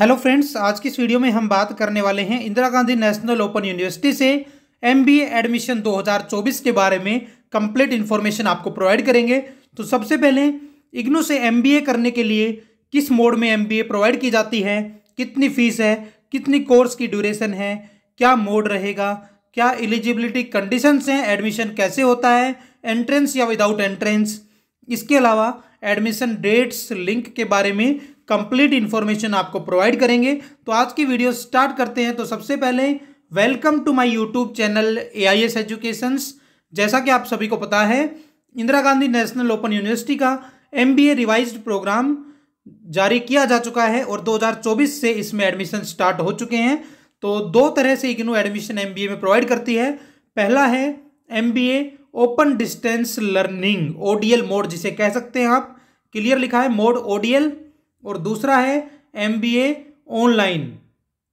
hello friends आज की इस वीडियो में हम बात करने वाले हैं Indira Gandhi National Open University से एमबीए एडमिशन 2024 के बारे में कंप्लीट इन्फॉर्मेशन आपको प्रोवाइड करेंगे तो सबसे पहले इग्नू से एमबीए करने के लिए किस मोड में एमबीए प्रोवाइड की जाती है कितनी फीस है कितनी कोर्स की ड्यूरेशन है क्या मोड रहेगा क्या एलिजिबिलिटी कंडीशंस हैं एडमिशन कैसे होता है एंट्रेंस या विदाउट एंट्रेंस इसके अलावा एडमिशन डेट्स लिंक के बारे में कंप्लीट इन्फॉर्मेशन आपको प्रोवाइड करेंगे तो आज की वीडियो स्टार्ट करते हैं तो सबसे पहले welcome to my YouTube channel A I S educations जैसा कि आप सभी को पता है Indira Gandhi National Open University का M B A revised programme जारी किया जा चुका है और 2024 से इसमें एडमिशन स्टार्ट हो चुके हैं तो दो तरह से इग्नू एडमिशन एम में प्रोवाइड करती है पहला है um open distance learning ODL mode जिसे कह सकते हैं आप क्लियर लिखा है मोड ओडीएल और दूसरा है एम ऑनलाइन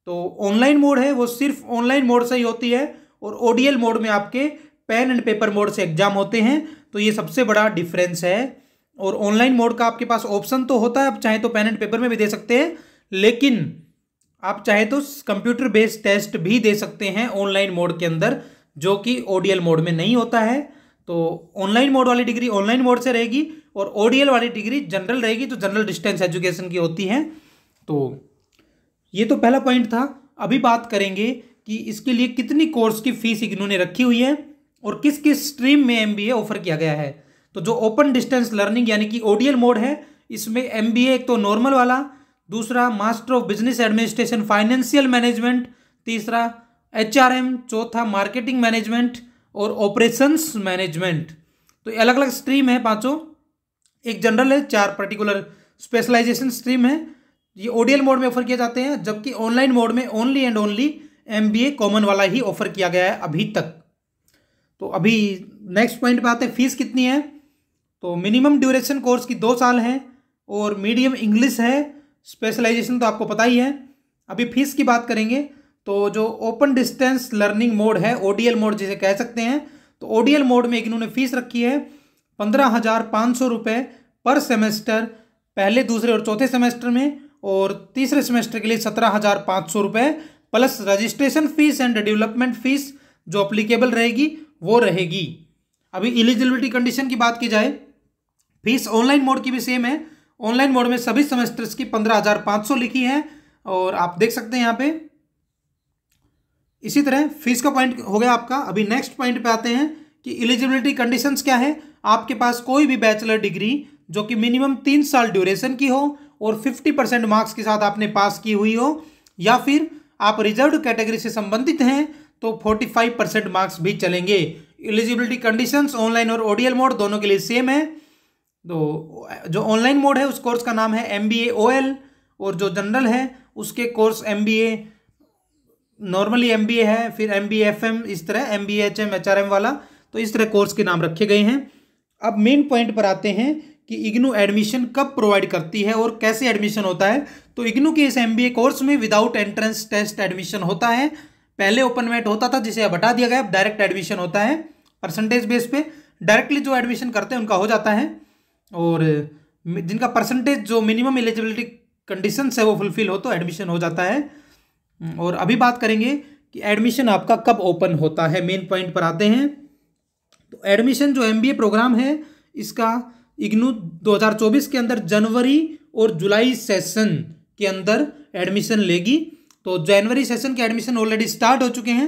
तो ऑनलाइन मोड है वो सिर्फ ऑनलाइन मोड से ही होती है और ओडीएल मोड में आपके पेन एंड पेपर मोड से एग्जाम होते हैं तो ये सबसे बड़ा डिफरेंस है और ऑनलाइन मोड का आपके पास ऑप्शन तो होता है आप चाहे तो पेन एंड पेपर में भी दे सकते हैं लेकिन आप चाहे तो कंप्यूटर बेस्ड टेस्ट भी दे सकते हैं ऑनलाइन मोड के अंदर जो कि ओडीएल मोड में नहीं होता है तो ऑनलाइन मोड वाली डिग्री ऑनलाइन मोड से रहेगी और ओडीएल वाली डिग्री जनरल रहेगी तो जनरल डिस्टेंस एजुकेशन की होती है तो ये तो पहला पॉइंट था अभी बात करेंगे कि इसके लिए कितनी कोर्स की फीस इन्होंने रखी हुई है और किस किस स्ट्रीम में एम ऑफर किया गया है तो जो ओपन डिस्टेंस लर्निंग यानी कि ओडीएल मोड है इसमें एम एक तो नॉर्मल वाला दूसरा master of business administration financial management तीसरा एच चौथा मार्केटिंग मैनेजमेंट और ऑपरेशंस मैनेजमेंट तो अलग अलग स्ट्रीम है पांचों एक जनरल है चार पर्टिकुलर स्पेशलाइजेशन स्ट्रीम है ये ओडीएल मोड में ऑफर किए जाते हैं जबकि ऑनलाइन मोड में only and only M B A common वाला ही ऑफर किया गया है अभी तक तो अभी नेक्स्ट पॉइंट पर आते हैं फीस कितनी है तो मिनिमम ड्यूरेशन कोर्स की दो साल है और मीडियम इंग्लिश है स्पेशलाइजेशन तो आपको पता ही है अभी फीस की बात करेंगे तो जो ओपन डिस्टेंस लर्निंग मोड है ओडीएल मोड जिसे कह सकते हैं तो ओडीएल मोड में इन्होंने फीस रखी है पंद्रह हज़ार पाँच सौ रुपये पर सेमेस्टर पहले दूसरे और चौथे सेमेस्टर में और तीसरे सेमेस्टर के लिए सत्रह हज़ार पाँच सौ रुपये plus registration fees and development fees जो अप्लीकेबल रहेगी वो रहेगी अभी एलिजिबिलिटी कंडीशन की बात की जाए फीस ऑनलाइन मोड की भी सेम है ऑनलाइन मोड में सभी सेमेस्टर्स की पंद्रह हज़ार पाँच सौ लिखी है और आप देख सकते हैं यहाँ पे इसी तरह फीस का पॉइंट हो गया आपका अभी नेक्स्ट पॉइंट पे आते हैं कि एलिजिबिलिटी कंडीशंस क्या है आपके पास कोई भी बैचलर डिग्री जो कि मिनिमम तीन साल ड्यूरेशन की हो और फिफ्टी परसेंट मार्क्स के साथ आपने पास की हुई हो या फिर आप रिजर्व कैटेगरी से संबंधित हैं तो फोर्टी फाइव परसेंट मार्क्स भी चलेंगे एलिजिबिलिटी कंडीशंस ऑनलाइन और ओडीएल मोड दोनों के लिए सेम है तो जो ऑनलाइन मोड है उस कोर्स का नाम है एम बी और जो जनरल है उसके course M B A normally M B A है फिर एम बी एफ एम इस तरह M B H M H R M वाला तो इस तरह कोर्स के नाम रखे गए हैं अब मेन पॉइंट पर आते हैं कि इग्नू एडमिशन कब प्रोवाइड करती है और कैसे एडमिशन होता है तो इग्नू के इस एमबीए कोर्स में विदाउट एंट्रेंस टेस्ट एडमिशन होता है पहले ओपन मेट होता था जिसे अब हटा दिया गया अब डायरेक्ट एडमिशन होता है परसेंटेज बेस पे डायरेक्टली जो एडमिशन करते हैं उनका हो जाता है और जिनका परसेंटेज जो मिनिमम एलिजिबिलिटी कंडीशन है वो फुलफिल हो तो एडमिशन हो जाता है और अभी बात करेंगे कि एडमिशन आपका कब ओपन होता है मेन पॉइंट पर आते हैं तो एडमिशन जो एम प्रोग्राम है इसका इग्नू 2024 के अंदर जनवरी और जुलाई सेशन के अंदर एडमिशन लेगी तो जनवरी सेशन के एडमिशन ऑलरेडी स्टार्ट हो चुके हैं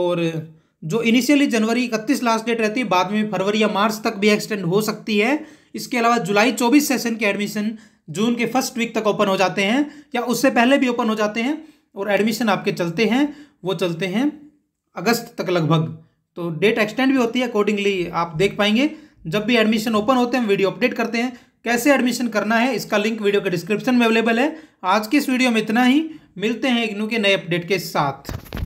और जो इनिशियली जनवरी इकतीस लास्ट डेट रहती है बाद में फरवरी या मार्च तक भी एक्सटेंड हो सकती है इसके अलावा जुलाई चौबीस सेशन के एडमिशन जून के फर्स्ट वीक तक ओपन हो जाते हैं या उससे पहले भी ओपन हो जाते हैं और एडमिशन आपके चलते हैं वो चलते हैं अगस्त तक लगभग तो डेट एक्सटेंड भी होती है अकॉर्डिंगली आप देख पाएंगे जब भी एडमिशन ओपन होते हैं वीडियो अपडेट करते हैं कैसे एडमिशन करना है इसका लिंक वीडियो के डिस्क्रिप्शन में अवेलेबल है आज की इस वीडियो में इतना ही मिलते हैं इग्नू के नए अपडेट के साथ